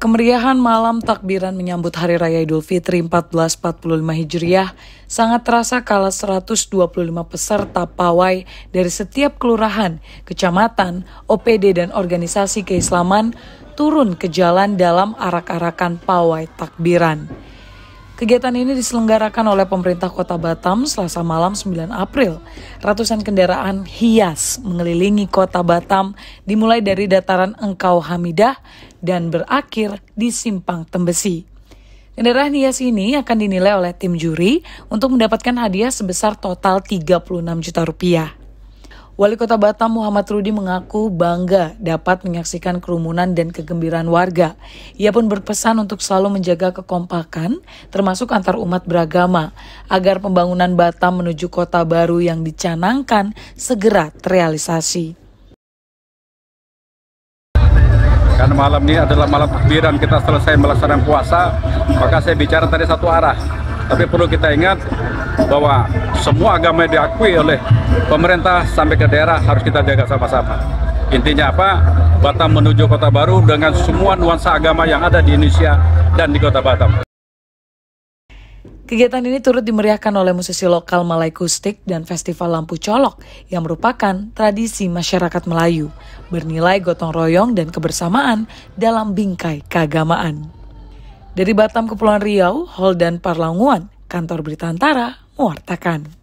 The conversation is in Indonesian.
Kemeriahan malam takbiran menyambut Hari Raya Idul Fitri 1445 Hijriah sangat terasa kala 125 peserta pawai dari setiap kelurahan, kecamatan, OPD dan organisasi keislaman turun ke jalan dalam arak-arakan pawai takbiran. Kegiatan ini diselenggarakan oleh pemerintah kota Batam selasa malam 9 April. Ratusan kendaraan hias mengelilingi kota Batam dimulai dari dataran Engkau Hamidah dan berakhir di Simpang Tembesi. Kendaraan hias ini akan dinilai oleh tim juri untuk mendapatkan hadiah sebesar total 36 juta rupiah. Wali Kota Batam Muhammad Rudi mengaku bangga dapat menyaksikan kerumunan dan kegembiraan warga. Ia pun berpesan untuk selalu menjaga kekompakan, termasuk antar umat beragama, agar pembangunan Batam menuju kota baru yang dicanangkan segera terrealisasi. Karena malam ini adalah malam takbiran kita selesai melaksanakan puasa, maka saya bicara tadi satu arah, tapi perlu kita ingat bahwa semua agama yang diakui oleh pemerintah sampai ke daerah harus kita jaga sama-sama. Intinya apa? Batam menuju kota baru dengan semua nuansa agama yang ada di Indonesia dan di kota Batam. Kegiatan ini turut dimeriahkan oleh musisi lokal Malay Kustik dan Festival Lampu Colok yang merupakan tradisi masyarakat Melayu, bernilai gotong royong dan kebersamaan dalam bingkai keagamaan. Dari Batam, Kepulauan Riau, Holdan Parlanguan, Kantor Berita Antara, mewartakan.